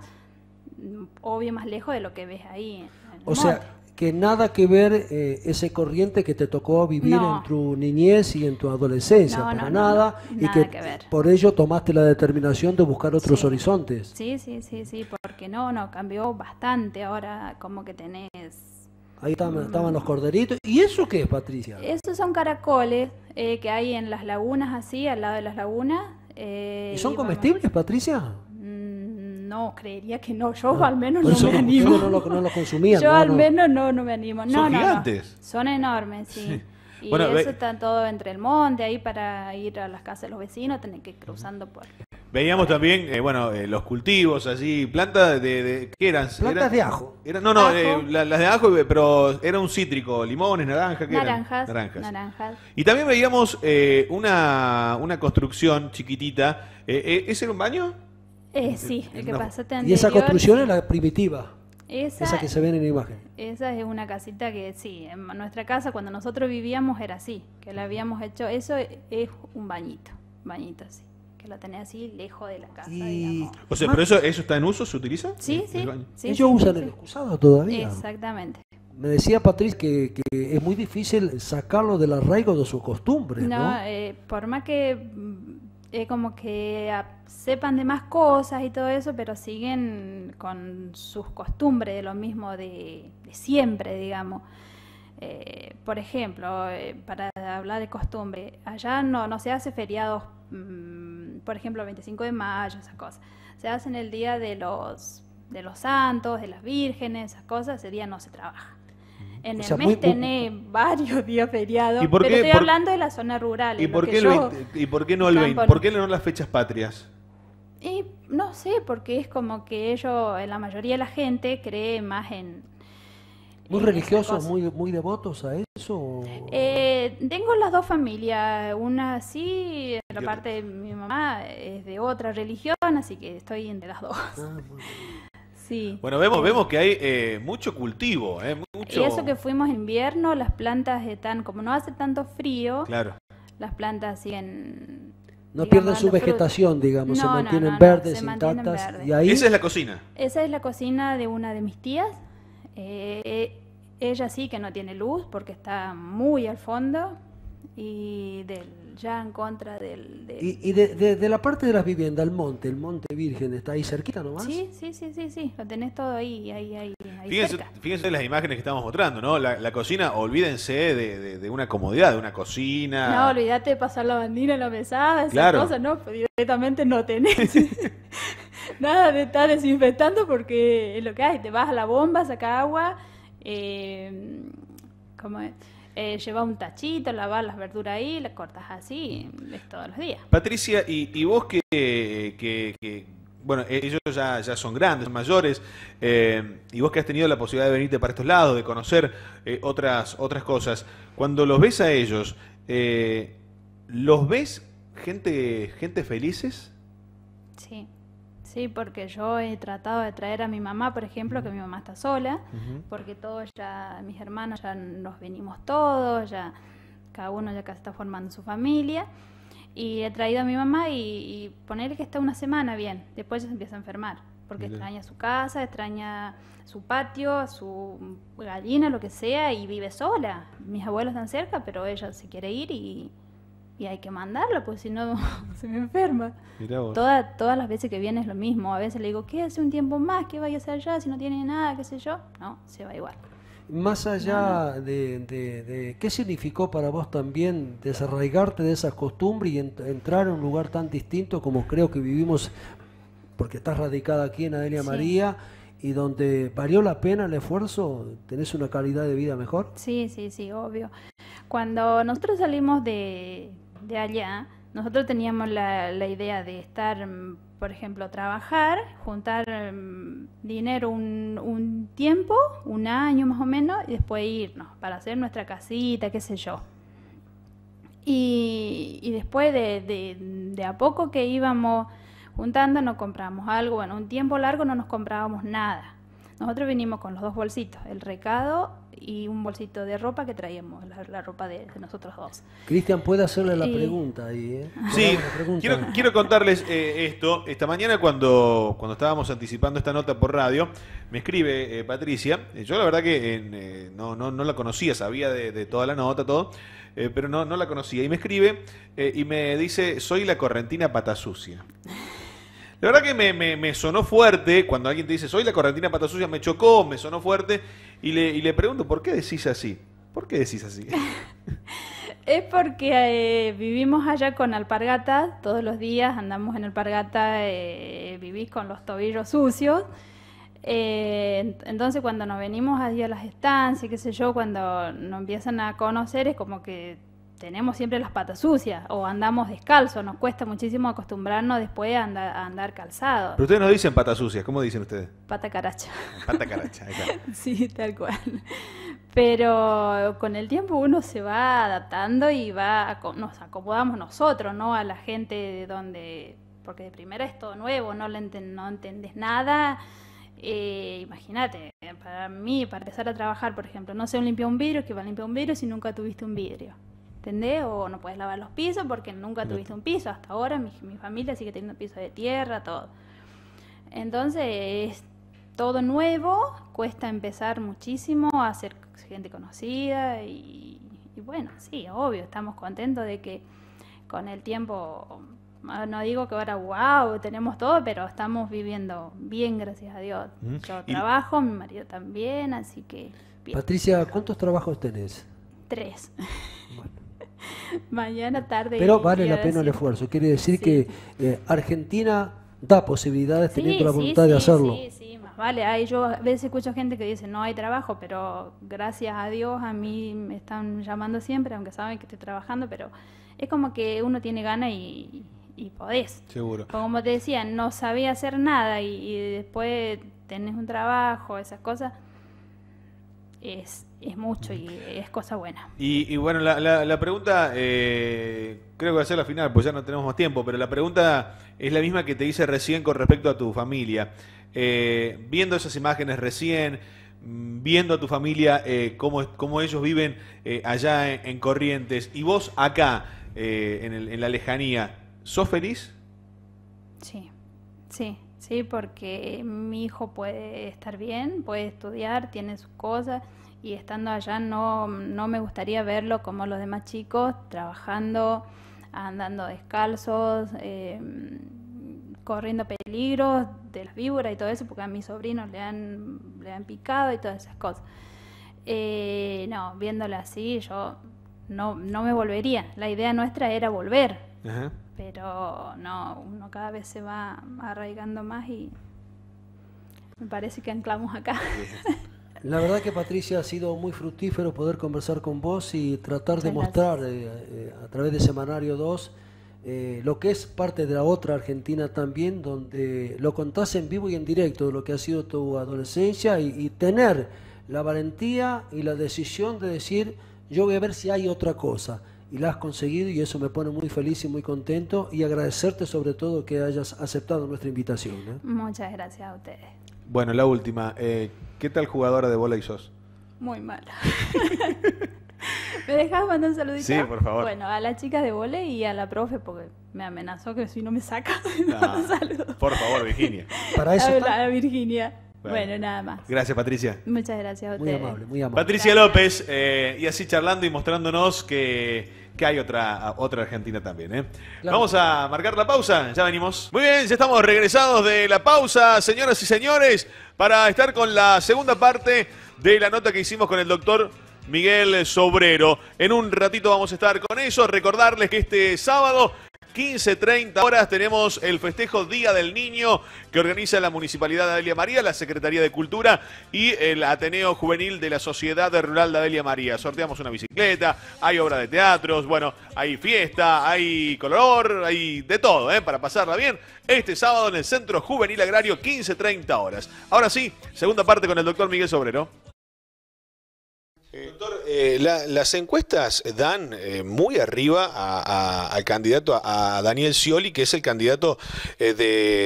obvio, más lejos de lo que ves ahí. En o sea, que nada que ver eh, ese corriente que te tocó vivir en tu niñez y en tu adolescencia, para nada, y que, por ello tomaste la determinación de buscar otros horizontes. Sí, sí, sí, sí, porque no, no, cambió bastante ahora como que tenés... Ahí mm. estaban, los corderitos. ¿Y eso qué es, Patricia? Esos son caracoles eh, que hay en las lagunas, así, al lado de las lagunas. Eh, ¿Y son comestibles, Patricia? No, creería que no. Yo al menos no, me animo. No, lo consumía. Yo al menos no, no me animo. Son gigantes. Son enormes, sí. Y eso está todo entre el monte, ahí para ir a las casas de los vecinos, tener que ir cruzando por... Veíamos también, eh, bueno, eh, los cultivos así, plantas de, de ¿qué eran? Plantas de ajo. no, no, eh, las de ajo, pero era un cítrico, limones, naranja, ¿qué naranjas, Naranjas. Y también veíamos una, una construcción chiquitita. ¿Ese era un baño? Eh, sí, el que pasó Y esa construcción es la primitiva. Esa, esa, que se ve en la imagen. Esa es una casita que sí, en nuestra casa cuando nosotros vivíamos era así, que la habíamos hecho, eso es un bañito, bañito así, que lo tenés así lejos de la casa, O sea, pero ah. eso, eso está en uso, se utiliza? Sí, sí. Ellos usan el excusado todavía. Exactamente. Me decía Patriz que, es muy difícil sacarlo del arraigo de su costumbre. No, ¿no? Eh, por más que es eh, como que ah, sepan de más cosas y todo eso, pero siguen con sus costumbres de lo mismo de, siempre, digamos. Eh, por ejemplo, eh, para hablar de costumbre, allá no, no se hace feriados, mm, por ejemplo, 25 de mayo, esas cosas. Se hacen el día de los, de los santos, de las vírgenes, esas cosas, ese día no se trabaja. En el mes tené varios días feriados, pero estoy hablando de la zona rural. ¿Y por, qué no el 20? Por... qué no las fechas patrias? no sé, porque es como que ellos, la mayoría de la gente cree más en... Muy religiosos, muy, muy devotos a eso. Eh, tengo las dos familias, una sí, la parte de mi mamá es de otra religión, así que estoy entre las dos. Ah, bueno, vemos, vemos que hay eh, mucho cultivo, eh, Y eso que fuimos invierno, las plantas están, como no hace tanto frío, claro. las plantas siguen... No pierden su vegetación, digamos, se mantienen verdes, Y ahí... Esa es la cocina. Esa es la cocina de una de mis tías. Eh, ella sí que no tiene luz porque está muy al fondo y del ya en contra del... Y, de, la parte de las viviendas, el monte, el monte virgen, ¿está ahí cerquita nomás? Sí, sí, sí, sí, sí, lo tenés todo ahí, ahí, ahí. fíjense, las imágenes que estamos mostrando, ¿no? La, cocina, olvídense de, una comodidad, de una cocina. No, olvídate de pasar la bandina en la mesada, esas cosas, ¿no? Pues directamente no tenés. Nada de estar desinfectando porque es lo que hay, te vas a la bomba, saca agua, eh, ¿cómo es? Eh, llevas un tachito, lavas las verduras ahí, las cortas así, ves todos los días. Patricia, y, vos que, bueno, ellos ya, son grandes, mayores, eh, y vos que has tenido la posibilidad de venirte para estos lados, de conocer eh, otras, otras cosas, cuando los ves a ellos, ¿los ves gente, gente felices? Sí. Sí, porque yo he tratado de traer a mi mamá, por ejemplo, que mi mamá está sola, porque todos ya, mis hermanos ya nos venimos todos, ya cada uno ya está formando su familia. Y he traído a mi mamá y, y ponerle que está una semana bien, después ya se empieza a enfermar, porque extraña su casa, extraña su patio, su gallina, lo que sea, y vive sola. Mis abuelos están cerca, pero ella se quiere ir y, y hay que mandarlo, pues si no se me enferma. Toda, todas las veces que viene es lo mismo. A veces le digo, ¿qué hace un tiempo más? ¿Qué vaya a hacer allá? Si no tiene nada, qué sé yo. No, se va igual. Más allá De, qué significó para vos también desarraigarte de esas costumbres y entrar a un lugar tan distinto como creo que vivimos, porque estás radicada aquí en Adelia María y donde valió la pena el esfuerzo, tenés una calidad de vida mejor. Sí, sí, sí, obvio. Cuando nosotros salimos de, de allá, nosotros teníamos la, idea de estar, mm, por ejemplo, trabajar, juntar mm, dinero un, tiempo, un año más o menos, y después irnos para hacer nuestra casita, qué sé yo. Y, después de, a poco que íbamos juntando, nos compramos algo. Bueno, un tiempo largo no nos comprábamos nada. Nosotros vinimos con los dos bolsitos, el recado y un bolsito de ropa que traíamos, la, ropa de, nosotros dos. Cristian, puede hacerle la pregunta ahí, ¿eh? Sí, Quiero, contarles eh, esto. Esta mañana cuando, cuando estábamos anticipando esta nota por radio, me escribe eh, Patricia. Eh, yo la verdad que no, no, no, la conocía, sabía de, toda la nota, todo. pero no, no la conocía. Y me escribe y me dice, soy la correntina pata sucia. La verdad que me, sonó fuerte cuando alguien te dice, soy la correntina pata sucia, me chocó, me sonó fuerte, y le, pregunto, ¿por qué decís así? ¿Por qué decís así? es porque eh, vivimos allá con alpargata, todos los días andamos en alpargata, eh, vivís con los tobillos sucios. Eh, entonces cuando nos venimos a las estancias, qué sé yo, cuando nos empiezan a conocer es como que tenemos siempre las patas sucias o andamos descalzos. Nos cuesta muchísimo acostumbrarnos después a andar, a calzados. Pero ustedes no dicen patas sucias, ¿cómo dicen ustedes? Pata caracha. Pata caracha, ahí sí, tal cual. Pero con el tiempo uno se va adaptando y va nos acomodamos nosotros, ¿no? A la gente de donde... Porque de primera es todo nuevo, no, le no entendés nada. Eh, Imagínate, para mí, para empezar a trabajar, por ejemplo, no sé un limpia un vidrio, que va a limpiar un vidrio si nunca tuviste un vidrio. O no puedes lavar los pisos porque nunca tuviste un piso. Hasta ahora mi, familia sigue teniendo piso de tierra, todo. Entonces es todo nuevo, cuesta empezar muchísimo, a hacer gente conocida y, bueno, sí, obvio, estamos contentos de que con el tiempo, ah, no digo que ahora, wow, tenemos todo, pero estamos viviendo bien, gracias a Dios. Yo trabajo, mi marido también, así que... Patricia, ¿cuántos trabajos tenés? Tres. Mañana, tarde. Pero vale la pena el esfuerzo. Quiere decir que eh, Argentina da posibilidades teniendo la voluntad de hacerlo. Sí, sí, más vale. Hay, yo a veces escucho gente que dice no hay trabajo, pero gracias a Dios a mí me están llamando siempre, aunque saben que estoy trabajando, pero es como que uno tiene ganas y, podés. Seguro. Como te decía, no sabía hacer nada y, y después tenés un trabajo, esas cosas. Es, es mucho y es cosa buena. Y, bueno, la, la, pregunta, eh, creo que va a ser la final, pues ya no tenemos más tiempo, pero la pregunta es la misma que te hice recién con respecto a tu familia. Eh, viendo esas imágenes recién, viendo a tu familia, eh, cómo, cómo, ellos viven eh, allá en, Corrientes, y vos acá, en, en la lejanía, ¿sos feliz? Sí, sí. Sí, porque mi hijo puede estar bien, puede estudiar, tiene sus cosas, y estando allá no, me gustaría verlo como los demás chicos, trabajando, andando descalzos, eh, corriendo peligros de las víboras y todo eso, porque a mis sobrinos le han, le han picado y todas esas cosas. Eh, no, viéndolo así, yo no, no me volvería. La idea nuestra era volver, pero no, uno cada vez se va arraigando más y me parece que anclamos acá. La verdad que Patricia ha sido muy fructífero poder conversar con vos y tratar de mostrar eh, eh, a través de Semanario 2 eh, lo que es parte de la otra Argentina también, donde lo contás en vivo y en directo lo que ha sido tu adolescencia y, tener la valentía y la decisión de decir, yo voy a ver si hay otra cosa y la has conseguido y eso me pone muy feliz y muy contento y agradecerte sobre todo que hayas aceptado nuestra invitación. Muchas gracias a ustedes. Bueno, la última. Eh, ¿Qué tal jugadora de bola y sos? Muy mala. ¿Me dejas mandar un saludito? Sí, por favor. Bueno, a las chicas de vole y a la profe, porque me amenazó que si no me saca, ah, un saludo. Por favor, Virginia. Para eso. A, Virginia. Bueno, nada más. Gracias, Patricia. Muchas gracias a ustedes. Muy amable, muy amable. Patricia López, eh, y así charlando y mostrándonos que que hay otra, otra Argentina también. ¿eh? Vamos a marcar la pausa, ya venimos. Muy bien, ya estamos regresados de la pausa, señoras y señores, para estar con la segunda parte de la nota que hicimos con el doctor Miguel Sobrero. En un ratito vamos a estar con eso, recordarles que este sábado 15.30 horas tenemos el festejo Día del Niño que organiza la Municipalidad de Adelia María, la Secretaría de Cultura y el Ateneo Juvenil de la Sociedad Rural de Adelia María. Sorteamos una bicicleta, hay obra de teatros, bueno, hay fiesta, hay color, hay de todo, ¿eh? para pasarla bien. Este sábado en el Centro Juvenil Agrario, 15.30 horas. Ahora sí, segunda parte con el doctor Miguel Sobrero. Doctor, eh, las encuestas dan eh, muy arriba al candidato, a, Daniel Scioli, que es el candidato eh,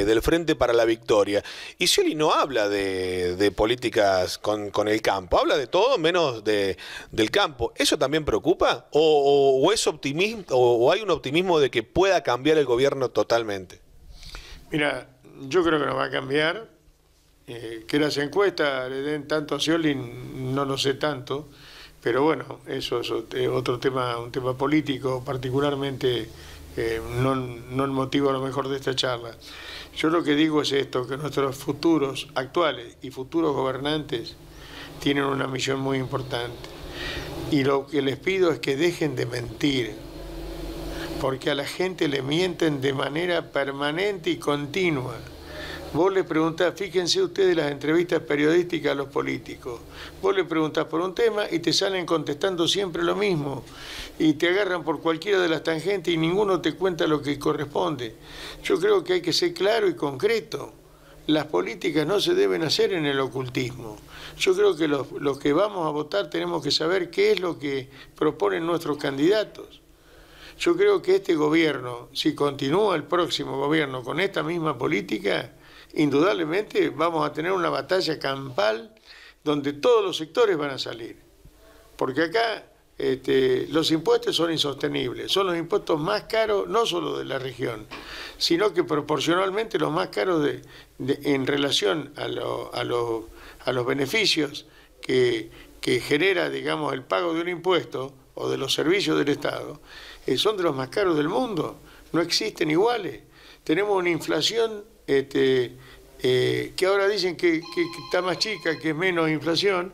del Frente para la Victoria. Y Scioli no habla de, políticas con, el campo, habla de todo menos del campo. ¿Eso también preocupa? ¿O, es optimismo, o, o hay un optimismo de que pueda cambiar el gobierno totalmente? Mira, yo creo que no va a cambiar eh, que las encuestas le den tanto a Scioli, no lo sé tanto, pero bueno, eso es eh, otro tema, un tema político particularmente, eh, no, no el motivo a lo mejor de esta charla. Yo lo que digo es esto, que nuestros futuros actuales y futuros gobernantes tienen una misión muy importante. Y lo que les pido es que dejen de mentir, porque a la gente le mienten de manera permanente y continua. Vos le preguntás, fíjense ustedes las entrevistas periodísticas a los políticos. Vos le preguntás por un tema y te salen contestando siempre lo mismo. Y te agarran por cualquiera de las tangentes y ninguno te cuenta lo que corresponde. Yo creo que hay que ser claro y concreto. Las políticas no se deben hacer en el ocultismo. Yo creo que los, los que vamos a votar tenemos que saber qué es lo que proponen nuestros candidatos. Yo creo que este gobierno, si continúa el próximo gobierno con esta misma política, indudablemente vamos a tener una batalla campal donde todos los sectores van a salir. Porque acá este, los impuestos son insostenibles, son los impuestos más caros, no solo de la región, sino que proporcionalmente los más caros de, en relación a, a, a, los beneficios que, que genera, digamos, el pago de un impuesto o de los servicios del Estado, eh, son de los más caros del mundo, no existen iguales. Tenemos una inflación este, eh, que ahora dicen que, está más chica, que es menos inflación,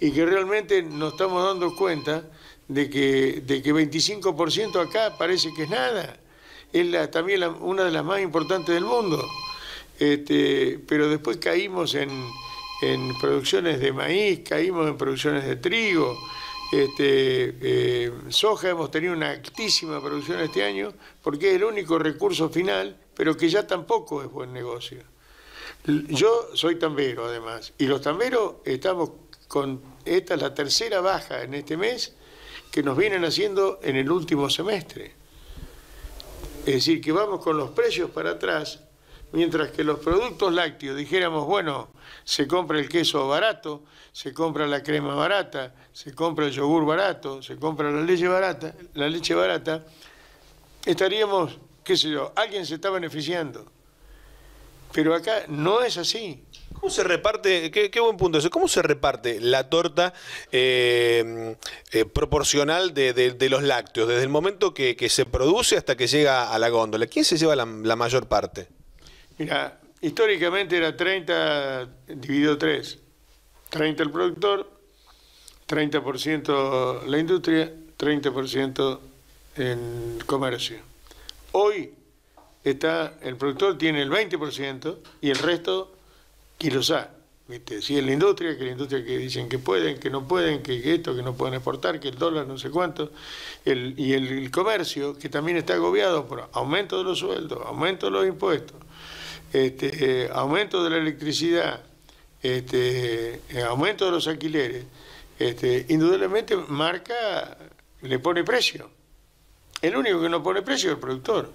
y que realmente nos estamos dando cuenta de que, de que 25% acá parece que es nada. Es también una de las más importantes del mundo. Este, pero después caímos en, producciones de maíz, caímos en producciones de trigo. Este, eh, soja hemos tenido una altísima producción este año porque es el único recurso final pero que ya tampoco es buen negocio. Yo soy tambero además, y los tamberos estamos con, esta es la tercera baja en este mes que nos vienen haciendo en el último semestre. Es decir, que vamos con los precios para atrás, mientras que los productos lácteos dijéramos, bueno, se compra el queso barato, se compra la crema barata, se compra el yogur barato, se compra la leche barata, la leche barata, estaríamos qué sé yo, alguien se está beneficiando. Pero acá no es así. ¿Cómo se reparte, qué, buen punto eso, cómo se reparte la torta eh, eh, proporcional de, los lácteos, desde el momento que, se produce hasta que llega a la góndola? ¿Quién se lleva la, la mayor parte? Mira, históricamente era 30 dividido 3. 30 el productor, 30% la industria, 30% el comercio. Hoy está, el productor tiene el 20% y el resto los A. Si es la industria, que la industria que dicen que pueden, que no pueden, que esto, que no pueden exportar, que el dólar no sé cuánto, y el, comercio, que también está agobiado por aumento de los sueldos, aumento de los impuestos, este, eh, aumento de la electricidad, este, eh, aumento de los alquileres, este, indudablemente marca, le pone precio. El único que no pone precio es el productor.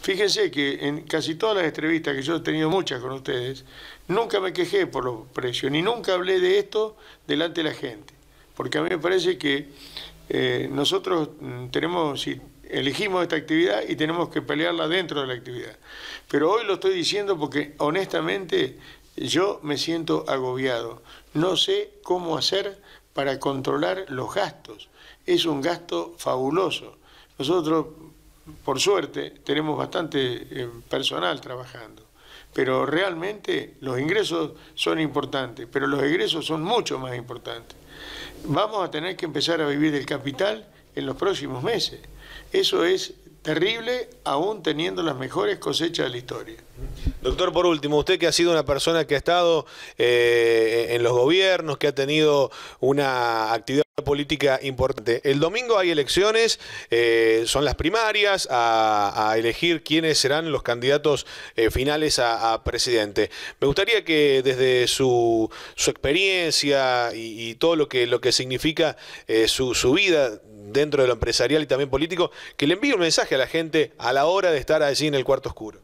Fíjense que en casi todas las entrevistas que yo he tenido muchas con ustedes, nunca me quejé por los precios, ni nunca hablé de esto delante de la gente. Porque a mí me parece que eh, nosotros mm, tenemos, si elegimos esta actividad y tenemos que pelearla dentro de la actividad. Pero hoy lo estoy diciendo porque honestamente yo me siento agobiado. No sé cómo hacer para controlar los gastos. Es un gasto fabuloso. Nosotros, por suerte, tenemos bastante eh, personal trabajando, pero realmente los ingresos son importantes, pero los egresos son mucho más importantes. Vamos a tener que empezar a vivir del capital en los próximos meses. Eso es terrible, aún teniendo las mejores cosechas de la historia. Doctor, por último, usted que ha sido una persona que ha estado eh, en los gobiernos, que ha tenido una actividad política importante. El domingo hay elecciones, eh, son las primarias, a, elegir quiénes serán los candidatos eh, finales a, presidente. Me gustaría que desde su, experiencia y, todo lo que, lo que significa eh, su, vida dentro de lo empresarial y también político, que le envíe un mensaje a la gente a la hora de estar allí en el cuarto oscuro.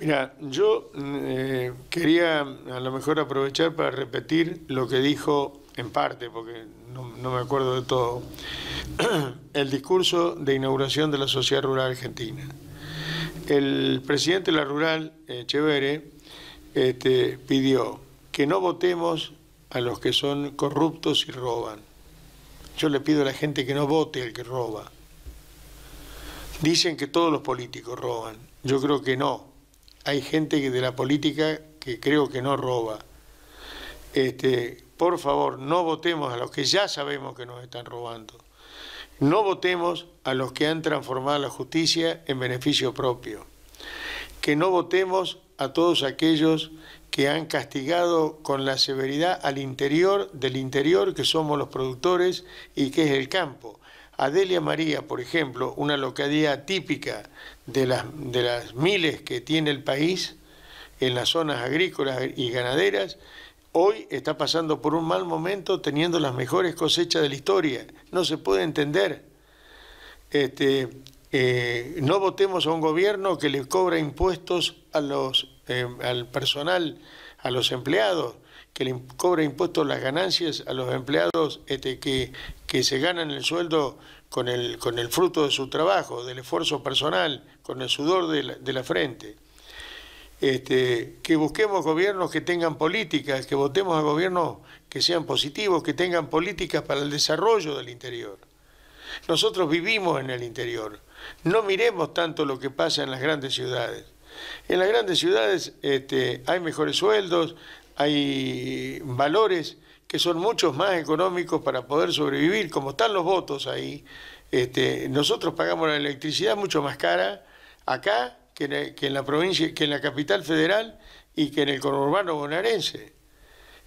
Mira, yo quería a lo mejor aprovechar para repetir lo que dijo en parte, porque no, me acuerdo de todo, el discurso de inauguración de la Sociedad Rural Argentina. El presidente de la Rural, eh, Echeverre, este, pidió que no votemos a los que son corruptos y roban. Yo le pido a la gente que no vote al que roba. Dicen que todos los políticos roban. Yo creo que no. Hay gente de la política que creo que no roba. Este, por favor, no votemos a los que ya sabemos que nos están robando. No votemos a los que han transformado la justicia en beneficio propio. Que no votemos a todos aquellos que han castigado con la severidad al interior del interior que somos los productores y que es el campo. Adelia María, por ejemplo, una locadía típica de las, de las miles que tiene el país en las zonas agrícolas y ganaderas, hoy está pasando por un mal momento teniendo las mejores cosechas de la historia. No se puede entender. Este, eh, no votemos a un gobierno que le cobra impuestos a los, eh, al personal, a los empleados, que le cobra impuestos las ganancias a los empleados este, que, que se ganan el sueldo con el, con el fruto de su trabajo, del esfuerzo personal, con el sudor de la frente. Este, que busquemos gobiernos que tengan políticas, que votemos a gobiernos que sean positivos, que tengan políticas para el desarrollo del interior. Nosotros vivimos en el interior. No miremos tanto lo que pasa en las grandes ciudades. En las grandes ciudades este, hay mejores sueldos, hay valores que son muchos más económicos para poder sobrevivir, como están los votos ahí. Este, nosotros pagamos la electricidad mucho más cara acá que en, la provincia, que en la capital federal y que en el conurbano bonaerense.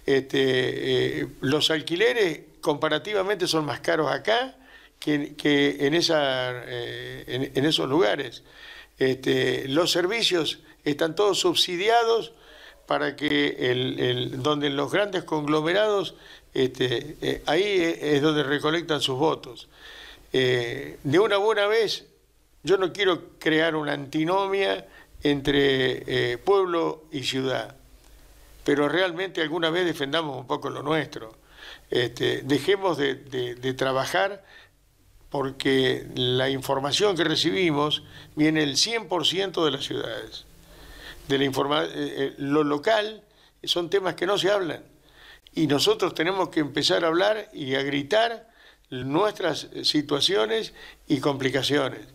Este, eh, los alquileres comparativamente son más caros acá que, en, esa, eh, en, esos lugares. Este, los servicios están todos subsidiados para que el, donde los grandes conglomerados, este, eh, ahí es donde recolectan sus votos. de una buena vez yo no quiero crear una antinomia entre eh, pueblo y ciudad, pero realmente alguna vez defendamos un poco lo nuestro. Este, dejemos de, trabajar porque la información que recibimos viene el 100% de las ciudades. De la eh, eh, lo local son temas que no se hablan y nosotros tenemos que empezar a hablar y a gritar nuestras situaciones y complicaciones.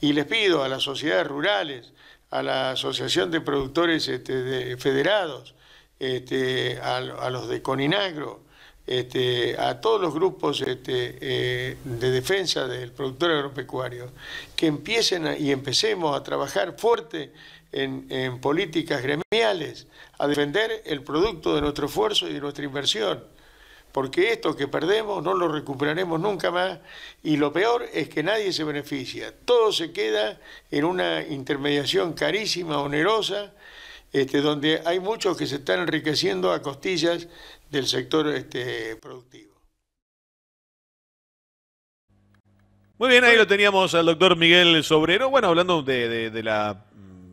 Y les pido a las sociedades rurales, a la Asociación de Productores este, Federados, este, a, los de Coninagro, este, a todos los grupos eh, de defensa del productor agropecuario, que empiecen y empecemos a trabajar fuerte en, en políticas gremiales, a defender el producto de nuestro esfuerzo y de nuestra inversión porque esto que perdemos no lo recuperaremos nunca más y lo peor es que nadie se beneficia. Todo se queda en una intermediación carísima, onerosa, este, donde hay muchos que se están enriqueciendo a costillas del sector este, productivo. Muy bien, ahí lo teníamos al doctor Miguel Sobrero, bueno, hablando de la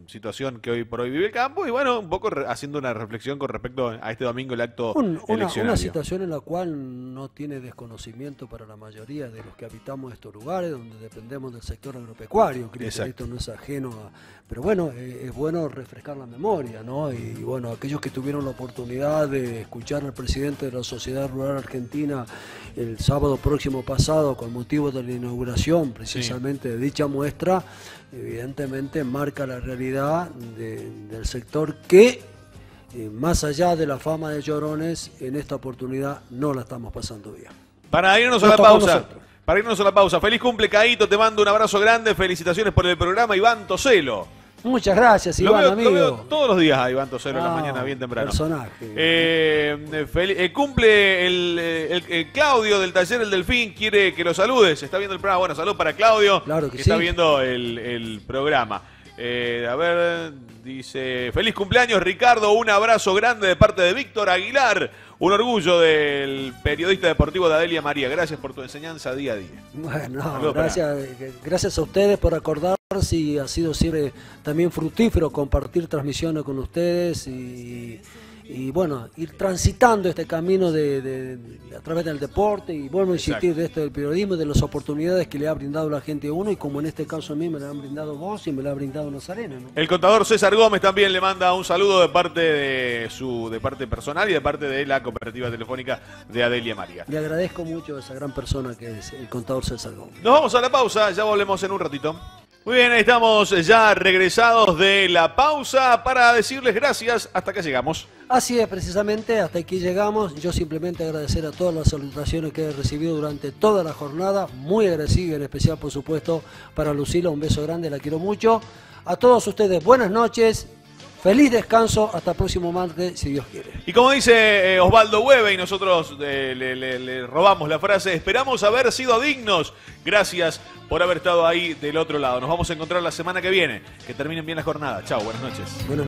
situación que hoy por hoy vive el campo y bueno, un poco haciendo una reflexión con respecto a este domingo el acto un, una, una, situación en la cual no tiene desconocimiento para la mayoría de los que habitamos estos lugares, donde dependemos del sector agropecuario, que esto no es ajeno a... Pero bueno, eh, es, bueno refrescar la memoria, ¿no? Y, bueno, aquellos que tuvieron la oportunidad de escuchar al presidente de la Sociedad Rural Argentina el sábado próximo pasado con motivo de la inauguración precisamente de dicha muestra, evidentemente marca la realidad del sector que, eh, más allá de la fama de llorones, en esta oportunidad no la estamos pasando bien. Para irnos a la pausa. Para irnos a la pausa, feliz cumple, Caíto, te mando un abrazo grande, felicitaciones por el programa, Iván Toselo. Muchas gracias, Iván, amigo. todos los días a Iván Tosero en la ah, mañana, bien temprano. Personaje. Eh, eh cumple eh, el, Claudio del taller El Delfín, quiere que lo saludes. Está viendo el programa. Bueno, salud para Claudio, claro que, está viendo el, programa. Eh, a ver, dice, feliz cumpleaños Ricardo, un abrazo grande de parte de Víctor Aguilar. Un orgullo del periodista deportivo de Adelia María. Gracias por tu enseñanza día a día. Bueno, gracias, gracias a ustedes por acordarse si ha sido siempre también fructífero compartir transmisiones con ustedes y y bueno, ir transitando este camino de, a través del deporte y bueno, insistir de esto del periodismo, de las oportunidades que le ha brindado la gente a uno y como en este caso a mí me la han brindado vos y me la ha brindado Nazarena. arenas El contador César Gómez también le manda un saludo de parte de su de parte personal y de parte de la cooperativa telefónica de Adelia María. Le agradezco mucho a esa gran persona que es el contador César Gómez. Nos vamos a la pausa, ya volvemos en un ratito. Muy bien, estamos ya regresados de la pausa para decirles gracias hasta que llegamos. Así es, precisamente, hasta aquí llegamos. Yo simplemente agradecer a todas las salutaciones que he recibido durante toda la jornada. Muy agradecido, en especial, por supuesto, para Lucila. Un beso grande, la quiero mucho. A todos ustedes, buenas noches Feliz descanso, hasta el próximo martes, si Dios quiere. Y como dice eh, Osvaldo Hueve, y nosotros eh, le, robamos la frase, esperamos haber sido dignos. Gracias por haber estado ahí del otro lado. Nos vamos a encontrar la semana que viene. Que terminen bien la jornada. Chao, buenas noches.